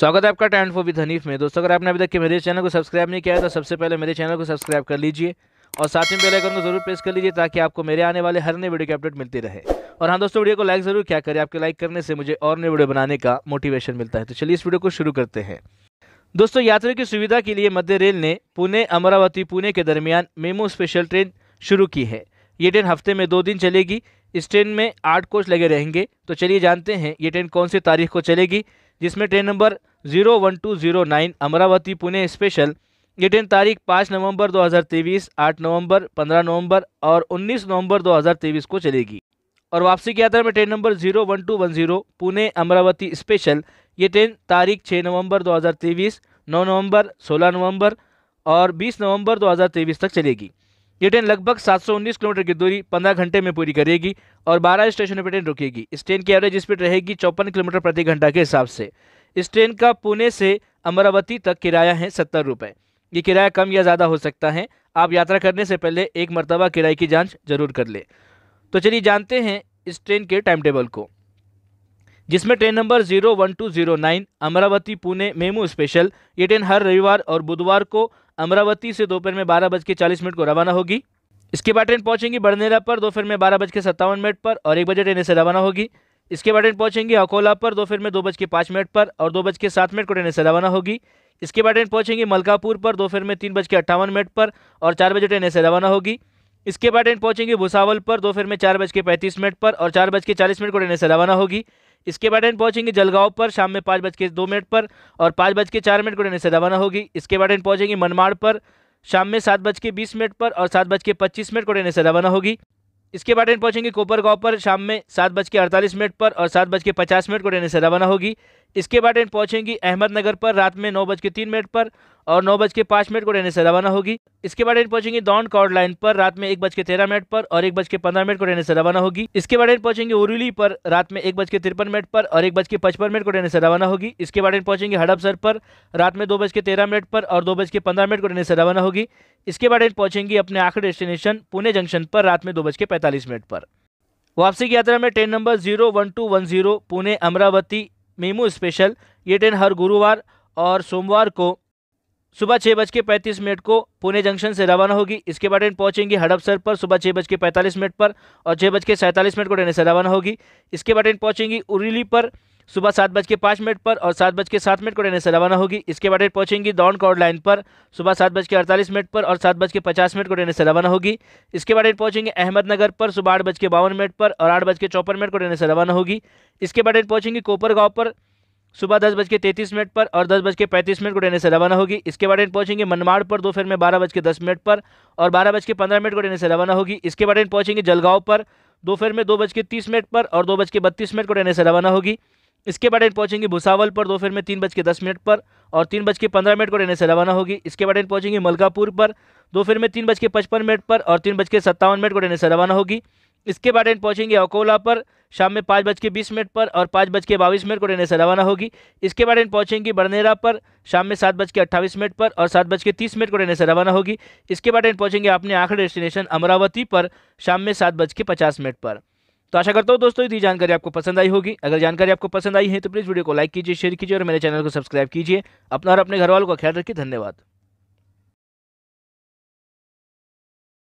स्वागत है आपका टाइम फॉर विद हनीफ में दोस्तों अगर आपने अभी तक के मेरे चैनल को सब्सक्राइब नहीं किया है तो सबसे पहले मेरे चैनल को सब्सक्राइब कर लीजिए और साथ ही बेल आइकन को जरूर प्रेस कर लीजिए ताकि आपको मेरे आने वाले हर नए वीडियो की अपडेट मिलती रहे और हाँ दोस्तों वीडियो को लाइक जरूर क्या करें आपके लाइक करने से मुझे और नए वीडियो बनाने का मोटिवेशन मिलता है तो चलिए इस वीडियो को शुरू करते हैं दोस्तों यात्रियों की सुविधा के लिए मध्य रेल ने पुणे अमरावती पुणे के दरमियान मेमो स्पेशल ट्रेन शुरू की है ये ट्रेन हफ्ते में दो दिन चलेगी इस ट्रेन में आठ कोच लगे रहेंगे तो चलिए जानते हैं ये ट्रेन कौन सी तारीख को चलेगी जिसमें train number zero one two zero nine Amravati Pune special ये ट्रेन तारीख पाँच नवंबर दो हज़ार तेईस आठ नवंबर पंद्रह नवंबर और उन्नीस नवंबर दो हज़ार तेईस को चलेगी और वापसी की यात्रा में train number zero one two one zero Pune Amravati special ये ट्रेन तारीख छः नवंबर दो हज़ार तेईस नौ नवंबर सोलह नवंबर और बीस नवंबर दो हज़ार तेईस तक चलेगी ये ट्रेन लगभग 719 किलोमीटर की दूरी 15 घंटे में पूरी करेगी और 12 स्टेशनों पर ट्रेन रुकेगी इस ट्रेन की एवरेज स्पीड रहेगी चौपन किलोमीटर प्रति घंटा के हिसाब से इस ट्रेन का पुणे से अमरावती तक किराया है सत्तर रुपये ये किराया कम या ज़्यादा हो सकता है आप यात्रा करने से पहले एक मरतबा किराए की जाँच जरूर कर लें तो चलिए जानते हैं इस ट्रेन के टाइम टेबल को जिसमें train number zero one two zero nine Amravati Pune MEMU special ये ट्रेन हर रविवार और बुधवार को अमरावती से दोपहर में बारह बज के चालीस मिनट को रवाना होगी इसके बाद ट्रेन पहुंचेंगी बड़नेरा पर दोपहर में बारह बज के सत्तावन मिनट पर और एक बजे ट्रेन इसे रवाना होगी इसके बाद ट्रेन पहुंचेंगी अकोला पर दोपहर में दो बज के पाँच मिनट पर और दो बज के सात मिनट को ट्रेन इसे रवाना होगी इसके बाद ट्रेन पहुंचेंगी मलकापुर पर दोपहर में तीन बज के अट्ठावन मिनट पर और चार बजे ट्रेन इसे रवाना होगी इसके बाद ट्रेन पहुंचेंगी भुसावल पर दोपहर में चार बज के पैंतीस मिनट पर और चार बज के चालीस मिनट को ट्रेन इसे रवाना होगी इसके बाद एंड पहुंचेंगे जलगांव पर शाम में पाँच बज के दो मिनट पर और पाँच बज के चार मिनट को से रवाना होगी इसके बाद एंड पहुंचेंगे मनमाड़ पर शाम में सात बज के बीस मिनट पर और सात बज के पच्चीस मिनट को से रवाना होगी इसके बाद एंड पहुंचेंगे कोपरगांव पर शाम में सात बज के अड़तालीस मिनट पर और सात बज के पचास मिनट को से रवाना होगी इसके बाद ट्रेन पहुंचेगी अहमदनगर पर रात में नौ बज के तीन मिनट पर और नौ बज के पाँच मिनट को ट्रेन से रवाना होगी इसके बाद ट्रेन पहुंचेंगी दौन कॉर्ड लाइन पर रात में एक बज के तेरह मिनट पर और एक बज के पंद्रह मिनट को ट्रेन से रवाना होगी इसके बाद ट्रेन पहुंचेंगी उरुली पर रात में एक बज के तिरपन मिनट पर और एक बज के पचपन मिनट को ट्रेन से रवाना होगी इसके बाद ट्रेन पहुंचेंगी हड़पसर पर रात में दो बज के तेरह मिनट पर और दो बज के पंद्रह मिनट को ट्रेन से रवाना होगी इसके बाद ट्रेन पहुंचेंगी अपने आखिरी डेस्टिनेशन पुणे जंक्शन पर रात में दो बज के पैंतालीस मिनट पर वापसी की यात्रा में train number zero one two one zero Pune Amravati MEMU special ये ट्रेन हर गुरुवार और सोमवार को सुबह छः बज के पैंतीस मिनट को पुणे जंक्शन से रवाना होगी इसके बाद ट्रेन पहुंचेंगी हड़पसर पर सुबह छः बज के पैंतालीस मिनट पर और छः बज के सैंतालीस मिनट को ट्रेन से रवाना होगी इसके बाद ट्रेन पहुंचेंगी उरीली पर सुबह सात बज के पाँच मिनट पर और सात बज के सात मिनट को ट्रेनें से रवाना होगी इसके बाद ट्रेन पहुंचेंगी दौन कौड़ लाइन पर सुबह सात बज के अड़तालीस मिनट पर और सात बज के पचास मिनट को ट्रेनें से रवाना होगी इसके बाद ट्रेन पहुंचेंगे अहमदनगर पर सुबह आठ बज के बावन मिनट पर और आठ बज के चौपन मिनट को ट्रेनें से रवाना होगी इसके बाद ट्रेन पहुँचेंगी कोपरगांव पर सुबह दस बज के तैंतीस मिनट पर और दस बज के पैंतीस मिनट को ट्रेनें से रवाना होगी इसके बाद ट्रेन पहुंचेंगे मनमाड़ पर दोपहर में बारह बज के दस मिनट पर और बारह बज के पंद्रह मिनट को ट्रेनें से रवाना होगी इसके बाद ट्रेन पहुंचेंगे जलगांव पर दोपहर में दो बज के तीस मिनट पर और दो बज के बत्तीस मिनट को ट्रेनें से रवाना होगी इसके बाद ट्रेन पहुंचेंगी भुसावल पर दोपहर में तीन बज के दस मिनट पर और तीन बज के पंद्रह मिनट को ट्रेन से रवाना होगी इसके बाद ट्रेन पहुँचेंगे मलकापुर पर दोपहर में तीन बज के पचपन मिनट पर और तीन बज के सत्तावन मिनट को ट्रेन से रवाना होगी इसके बाद ट्रेन पहुँचेंगे अकोला पर शाम में पाँच बज के बीस मिनट पर और पाँच बज के बाईस मिनट को ट्रेन से रवाना होगी इसके बाद ट्रेन पहुंचेंगी बरनेरा पर शाम में सात बज के अट्ठाईस मिनट पर और सात बज के तीस मिनट को ट्रेन से रवाना होगी इसके बाद ट्रेन पहुँचेंगे अपने आखिरी डेस्टिनेशन अमरावती पर शाम में सात बज के पचास मिनट पर तो आशा करता हूँ दोस्तों यदि जानकारी आपको पसंद आई होगी अगर जानकारी आपको पसंद आई है तो प्लीज़ वीडियो को लाइक कीजिए शेयर कीजिए और मेरे चैनल को सब्सक्राइब कीजिए अपना और अपने घर वालों का ख्याल रखिए धन्यवाद